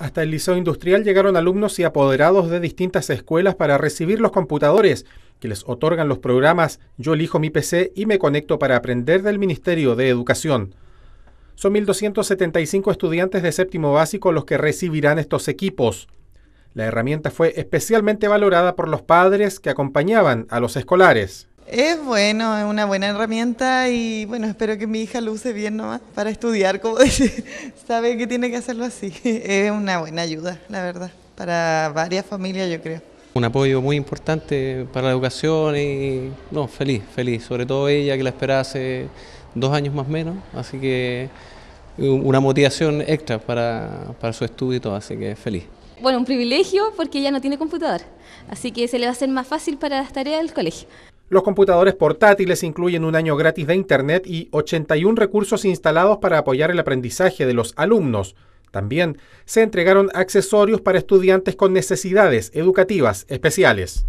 Hasta el Liceo Industrial llegaron alumnos y apoderados de distintas escuelas para recibir los computadores que les otorgan los programas Yo elijo mi PC y me conecto para aprender del Ministerio de Educación. Son 1.275 estudiantes de séptimo básico los que recibirán estos equipos. La herramienta fue especialmente valorada por los padres que acompañaban a los escolares. Es bueno, es una buena herramienta y bueno, espero que mi hija lo use bien nomás para estudiar, como dice, sabe que tiene que hacerlo así. Es una buena ayuda, la verdad, para varias familias yo creo. Un apoyo muy importante para la educación y no, feliz, feliz, sobre todo ella que la espera hace dos años más o menos, así que una motivación extra para, para su estudio y todo, así que feliz bueno, un privilegio porque ella no tiene computador, así que se le va a hacer más fácil para las tareas del colegio. Los computadores portátiles incluyen un año gratis de Internet y 81 recursos instalados para apoyar el aprendizaje de los alumnos. También se entregaron accesorios para estudiantes con necesidades educativas especiales.